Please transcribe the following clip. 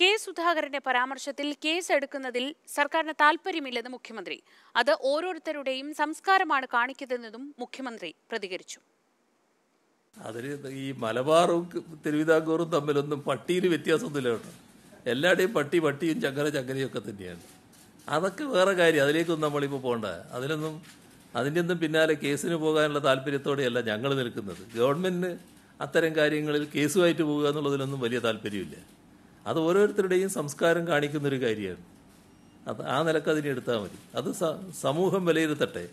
K സുധാകരന്റെ പരാമർശത്തിൽ case എടുക്കുന്നതിൽ സർക്കാരിന് താല്പര്യമില്ലെന്ന് മുഖ്യമന്ത്രി അത് ഓരോരുത്തരുടെയും സംസ്കാരമാണ് കാണിക്കുന്നതെന്നും മുഖ്യമന്ത്രി പ്രതികരിച്ചു അതിന് ഈ മലബാറും തിരുവിതാംകൂറും തമ്മിലൊന്നും പട്ടിയിൽ വ്യത്യാസമൊന്നുമില്ല കേട്ടോ എല്ലാവരുടെയും പട്ടി പട്ടിയും ചക്കര ചക്കരയും ഒക്കെ തന്നെയാണ് അതൊക്കെ വേറെ കാര്യം അതിലേക്കൊന്നും നമ്മളിപ്പോൾ പോകണ്ട അതിലൊന്നും അതിൻ്റെ ഒന്നും പിന്നാലെ കേസിന് പോകാനുള്ള താല്പര്യത്തോടെയല്ല ഞങ്ങൾ നിൽക്കുന്നത് ഗവൺമെന്റിന് അത്തരം കാര്യങ്ങളിൽ കേസുമായിട്ട് പോകുക എന്നുള്ളതിലൊന്നും വലിയ താല്പര്യമില്ല അത് ഓരോരുത്തരുടെയും സംസ്കാരം കാണിക്കുന്നൊരു കാര്യമാണ് അത് ആ നിലക്ക് അതിനെ എടുത്താൽ മതി അത് സമൂഹം വിലയിരുത്തട്ടെ